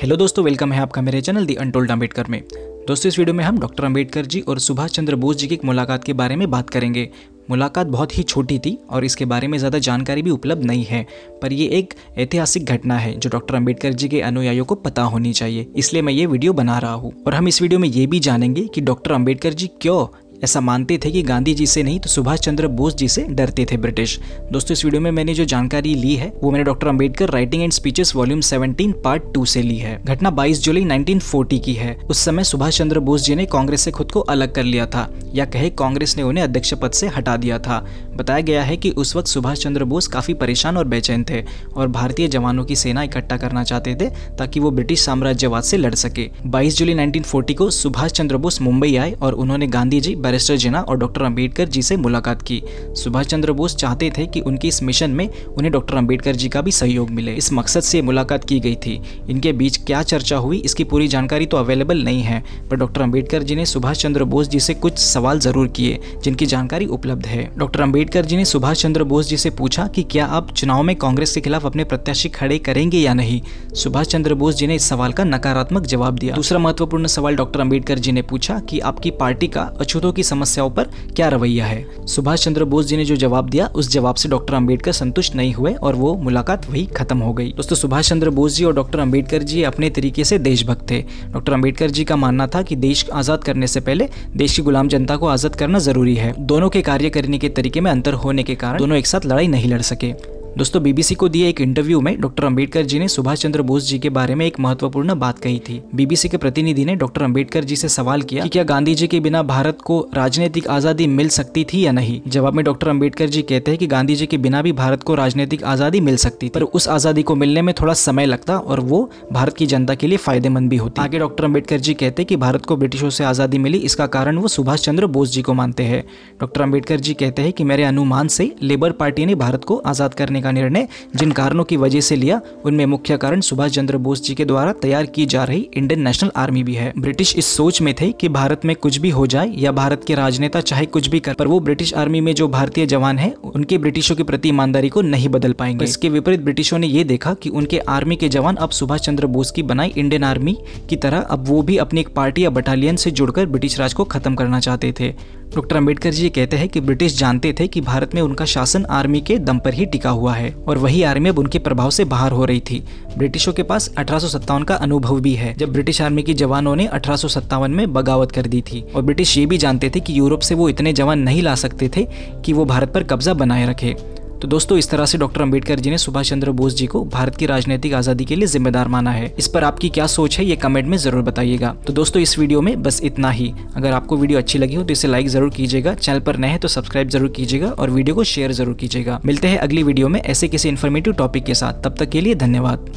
hello दोस्तों welcome है आपका मेरे चैनल दी अनटोल्ड अम्बेडकर में दोस्तों इस वीडियो में हम डॉक्टर अम्बेडकर जी और सुभाष चंद्र बोस जी की मुलाकात के बारे में बात करेंगे मुलाकात बहुत ही छोटी थी और इसके बारे में ज़्यादा जानकारी भी उपलब्ध नहीं है पर यह एक ऐतिहासिक घटना है जो डॉक्टर अंबेडकर जी के अनुयायियों को पता होनी चाहिए इसलिए मैं ये वीडियो बना रहा हूँ और हम इस वीडियो में ये भी जानेंगे कि डॉक्टर अंबेडकर जी क्यों ऐसा मानते थे कि गांधी जी से नहीं तो सुभाष चंद्र बोस जी से डरते थे ब्रिटिश दोस्तों इस वीडियो में मैंने जो जानकारी ली है वो मैंने doctor Ambedkar writing and speeches volume 17 part two से ली है घटना 22 जुलाई 1940 की है उस समय सुभाष चंद्र बोस जी ने कांग्रेस से खुद को अलग कर लिया था या कहे कांग्रेस ने उन्हें अध्यक्ष पद से हटा दिया था बताया गया है की उस वक्त सुभाष चंद्र बोस काफी परेशान और बेचैन थे और भारतीय जवानों की सेना इकट्ठा करना चाहते थे ताकि वो ब्रिटिश साम्राज्यवाद से लड़ सके बाईस जुलाई 1940 को सुभाष चंद्र बोस मुंबई आए और उन्होंने गांधी जी बैरिस्टर जिना और डॉक्टर अंबेडकर जी से मुलाकात की सुभाष चंद्र बोस चाहते थे कि उनके इस मिशन में उन्हें डॉक्टर अंबेडकर जी का भी सहयोग मिले इस मकसद से मुलाकात की गई थी इनके बीच क्या चर्चा हुई इसकी पूरी जानकारी तो अवेलेबल नहीं है पर डॉक्टर अम्बेडकर जी ने सुभाष चंद्र बोस जी से कुछ सवाल जरूर किए जिनकी जानकारी उपलब्ध है डॉक्टर अम्बेडकर जी ने सुभाष चंद्र बोस जी से पूछा कि क्या आप चुनाव में कांग्रेस के खिलाफ अपने प्रत्याशी खड़े करेंगे या नहीं सुभाष चंद्र बोस जी ने इस सवाल का नकारात्मक जवाब दिया दूसरा महत्वपूर्ण सवाल डॉक्टर अम्बेडकर जी ने पूछा कि आपकी पार्टी का अछूतों की की समस्याओं पर क्या रवैया है सुभाष चंद्र बोस जी ने जो जवाब दिया उस जवाब से डॉक्टर अम्बेडकर संतुष्ट नहीं हुए और वो मुलाकात वही खत्म हो गई दोस्तों सुभाष चंद्र बोस जी और डॉक्टर अम्बेडकर जी अपने तरीके से देशभक्त थे डॉक्टर अम्बेडकर जी का मानना था की देश आजाद करने से पहले देश की गुलाम जनता को आजाद करना जरूरी है दोनों के कार्य करने के तरीके में अंतर होने के कारण दोनों एक साथ लड़ाई नहीं लड़ सके दोस्तों बीबीसी को दिए एक इंटरव्यू में डॉक्टर अंबेडकर जी ने सुभाष चंद्र बोस जी के बारे में एक महत्वपूर्ण बात कही थी बीबीसी के प्रतिनिधि ने डॉक्टर अंबेडकर जी से सवाल किया कि क्या गांधी जी के बिना भारत को राजनीतिक आजादी मिल सकती थी या नहीं जवाब में डॉक्टर अम्बेडकर जी कहते हैं कि गांधी जी के बिना भी भारत को राजनीतिक आजादी मिल सकती पर उस आजादी को मिलने में थोड़ा समय लगता और वो भारत की जनता के लिए फायदेमंद भी होती आगे डॉक्टर अम्बेडकर जी कहते कि भारत को ब्रिटिशों से आजादी मिली इसका कारण वो सुभाष चंद्र बोस जी को मानते हैं डॉक्टर अम्बेडकर जी कहते हैं कि मेरे अनुमान से लेबर पार्टी ने भारत को आजाद करने का निर्णय जिन कारणों की वजह से लिया उनमें मुख्य कारण सुभाष चंद्र बोस जी के द्वारा तैयार की जा रही इंडियन नेशनल आर्मी भी है ब्रिटिश इस सोच में थे कि भारत में कुछ भी हो जाए या भारत के राजनेता चाहे कुछ भी कर पर वो ब्रिटिश आर्मी में जो भारतीय जवान है उनके ब्रिटिशों के प्रति ईमानदारी को नहीं बदल पाएंगे इसके विपरीत ब्रिटिशों ने ये देखा कि उनके आर्मी के जवान अब सुभाष चंद्र बोस की बनाई इंडियन आर्मी की तरह अब वो भी अपनी एक पार्टी या बटालियन से जुड़कर ब्रिटिश राज को खत्म करना चाहते थे डॉक्टर अम्बेडकर जी कहते हैं कि ब्रिटिश जानते थे कि भारत में उनका शासन आर्मी के दम पर ही टिका हुआ है और वही आर्मी अब उनके प्रभाव से बाहर हो रही थी ब्रिटिशों के पास अठारह का अनुभव भी है जब ब्रिटिश आर्मी के जवानों ने अठारह में बगावत कर दी थी और ब्रिटिश ये भी जानते थे कि यूरोप से वो इतने जवान नहीं ला सकते थे कि वो भारत पर कब्जा बनाए रखे तो दोस्तों इस तरह से डॉक्टर अम्बेडकर जी ने सुभाष चंद्र बोस जी को भारत की राजनीतिक आजादी के लिए जिम्मेदार माना है इस पर आपकी क्या सोच है ये कमेंट में जरूर बताइएगा तो दोस्तों इस वीडियो में बस इतना ही अगर आपको वीडियो अच्छी लगी हो तो इसे लाइक जरूर कीजिएगा चैनल पर नए हैं तो सब्सक्राइब जरूर कीजिएगा और वीडियो को शेयर जरूर कीजिएगा मिलते हैं अगली वीडियो में ऐसे किसी इन्फॉर्मेटिव टॉपिक के साथ तब तक के लिए धन्यवाद